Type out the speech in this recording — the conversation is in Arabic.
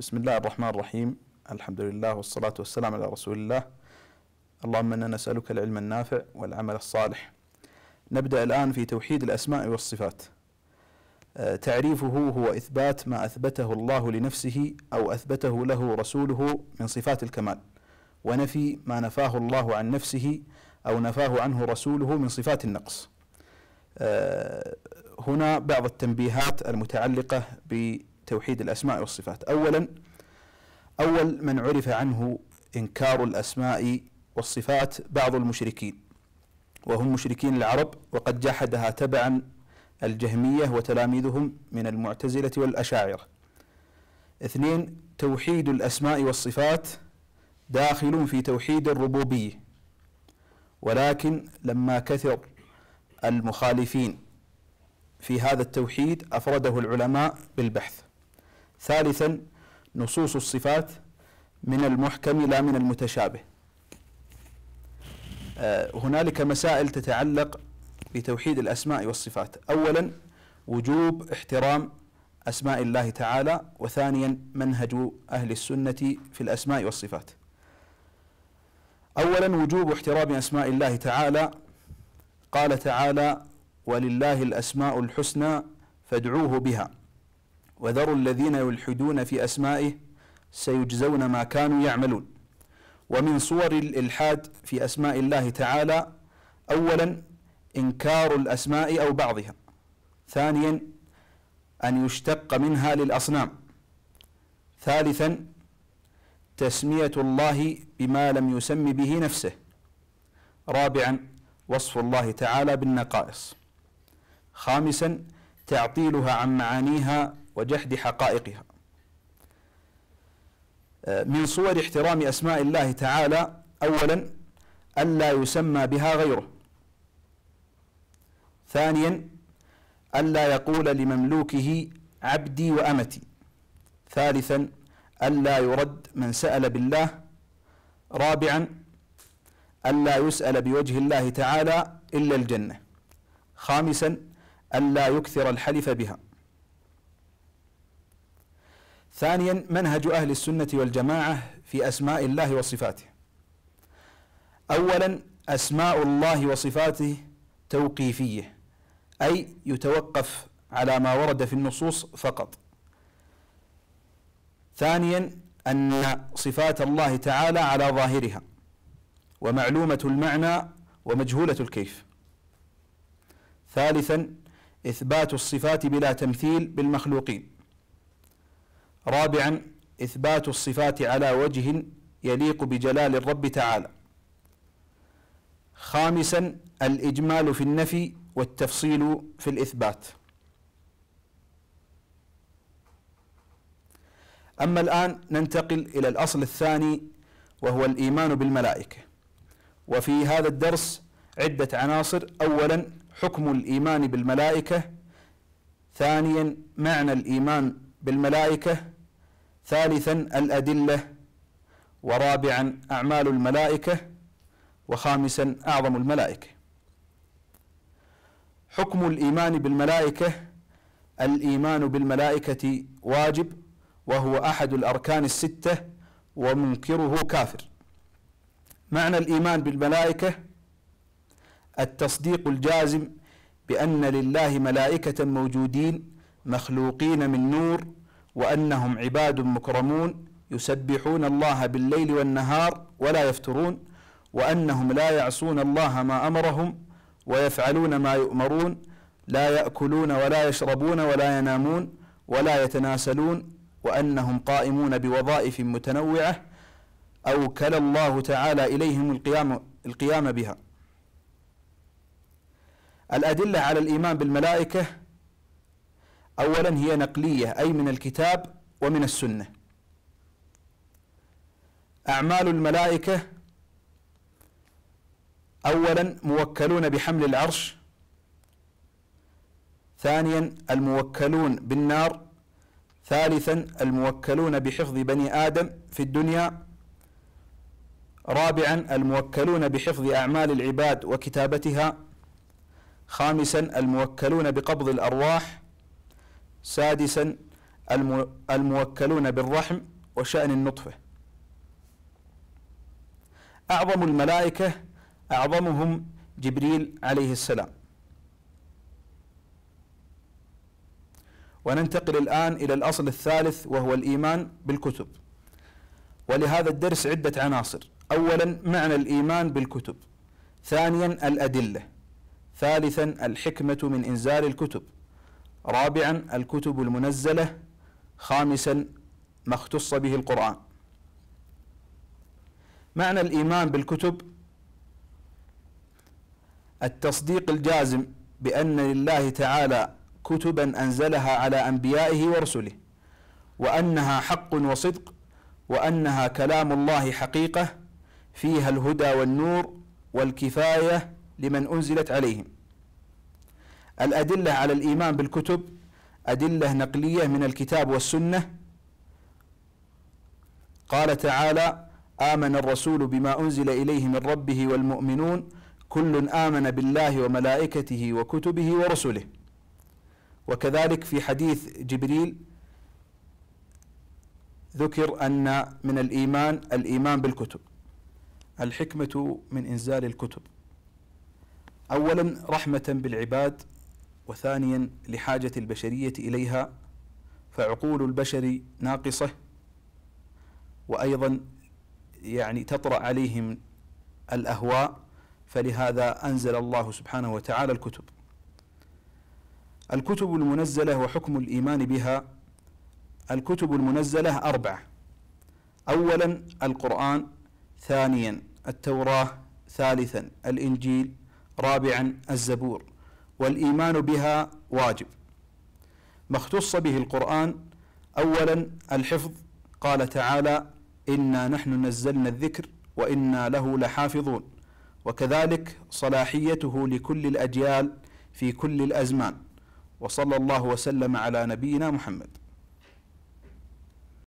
بسم الله الرحمن الرحيم الحمد لله والصلاة والسلام على رسول الله اللهم إنا نسألك العلم النافع والعمل الصالح نبدأ الآن في توحيد الأسماء والصفات آه، تعريفه هو إثبات ما أثبته الله لنفسه أو أثبته له رسوله من صفات الكمال ونفي ما نفاه الله عن نفسه أو نفاه عنه رسوله من صفات النقص آه، هنا بعض التنبيهات المتعلقة ب توحيد الأسماء والصفات أولا أول من عرف عنه إنكار الأسماء والصفات بعض المشركين وهم مشركين العرب وقد جحدها تبعا الجهمية وتلاميذهم من المعتزلة والأشاعرة اثنين توحيد الأسماء والصفات داخل في توحيد الربوبية ولكن لما كثر المخالفين في هذا التوحيد أفرده العلماء بالبحث ثالثا نصوص الصفات من المحكم لا من المتشابه آه، هنالك مسائل تتعلق بتوحيد الأسماء والصفات أولا وجوب احترام أسماء الله تعالى وثانيا منهج أهل السنة في الأسماء والصفات أولا وجوب احترام أسماء الله تعالى قال تعالى ولله الأسماء الحسنى فادعوه بها وذروا الذين يلحدون في أسمائه سيجزون ما كانوا يعملون ومن صور الإلحاد في أسماء الله تعالى أولا إنكار الأسماء أو بعضها ثانيا أن يشتق منها للأصنام ثالثا تسمية الله بما لم يسم به نفسه رابعا وصف الله تعالى بالنقائص خامسا تعطيلها عن معانيها وجحد حقائقها آه، من صور احترام أسماء الله تعالى أولا ألا يسمى بها غيره ثانيا ألا يقول لمملوكه عبدي وأمتي ثالثا ألا يرد من سأل بالله رابعا ألا يسأل بوجه الله تعالى إلا الجنة خامسا ألا يكثر الحلف بها ثانيا منهج أهل السنة والجماعة في أسماء الله وصفاته أولا أسماء الله وصفاته توقيفية أي يتوقف على ما ورد في النصوص فقط ثانيا أن صفات الله تعالى على ظاهرها ومعلومة المعنى ومجهولة الكيف ثالثا إثبات الصفات بلا تمثيل بالمخلوقين رابعا إثبات الصفات على وجه يليق بجلال الرب تعالى خامسا الإجمال في النفي والتفصيل في الإثبات أما الآن ننتقل إلى الأصل الثاني وهو الإيمان بالملائكة وفي هذا الدرس عدة عناصر أولا حكم الإيمان بالملائكة ثانيا معنى الإيمان بالملائكة ثالثا الأدلة ورابعا أعمال الملائكة وخامسا أعظم الملائكة حكم الإيمان بالملائكة الإيمان بالملائكة واجب وهو أحد الأركان الستة ومنكره كافر معنى الإيمان بالملائكة التصديق الجازم بأن لله ملائكة موجودين مخلوقين من نور وانهم عباد مكرمون يسبحون الله بالليل والنهار ولا يفترون وانهم لا يعصون الله ما امرهم ويفعلون ما يؤمرون لا ياكلون ولا يشربون ولا ينامون ولا يتناسلون وانهم قائمون بوظائف متنوعه اوكل الله تعالى اليهم القيام القيام بها. الادله على الايمان بالملائكه أولا هي نقلية أي من الكتاب ومن السنة أعمال الملائكة أولا موكلون بحمل العرش ثانيا الموكلون بالنار ثالثا الموكلون بحفظ بني آدم في الدنيا رابعا الموكلون بحفظ أعمال العباد وكتابتها خامسا الموكلون بقبض الأرواح سادسا الموكلون بالرحم وشأن النطفة أعظم الملائكة أعظمهم جبريل عليه السلام وننتقل الآن إلى الأصل الثالث وهو الإيمان بالكتب ولهذا الدرس عدة عناصر أولا معنى الإيمان بالكتب ثانيا الأدلة ثالثا الحكمة من إنزال الكتب رابعا الكتب المنزلة خامسا ما اختص به القرآن معنى الإيمان بالكتب التصديق الجازم بأن لله تعالى كتبا أنزلها على أنبيائه ورسله وأنها حق وصدق وأنها كلام الله حقيقة فيها الهدى والنور والكفاية لمن أنزلت عليهم الأدلة على الإيمان بالكتب أدلة نقلية من الكتاب والسنة قال تعالى آمن الرسول بما أنزل إليه من ربه والمؤمنون كل آمن بالله وملائكته وكتبه ورسله وكذلك في حديث جبريل ذكر أن من الإيمان الإيمان بالكتب الحكمة من إنزال الكتب أولا رحمة بالعباد وثانيا لحاجة البشرية إليها فعقول البشر ناقصة وأيضا يعني تطرأ عليهم الأهواء فلهذا أنزل الله سبحانه وتعالى الكتب الكتب المنزلة وحكم الإيمان بها الكتب المنزلة أربعة أولا القرآن ثانيا التوراة ثالثا الإنجيل رابعا الزبور والإيمان بها واجب ما اختص به القرآن أولا الحفظ قال تعالى إنا نحن نزلنا الذكر وإنا له لحافظون وكذلك صلاحيته لكل الأجيال في كل الأزمان وصلى الله وسلم على نبينا محمد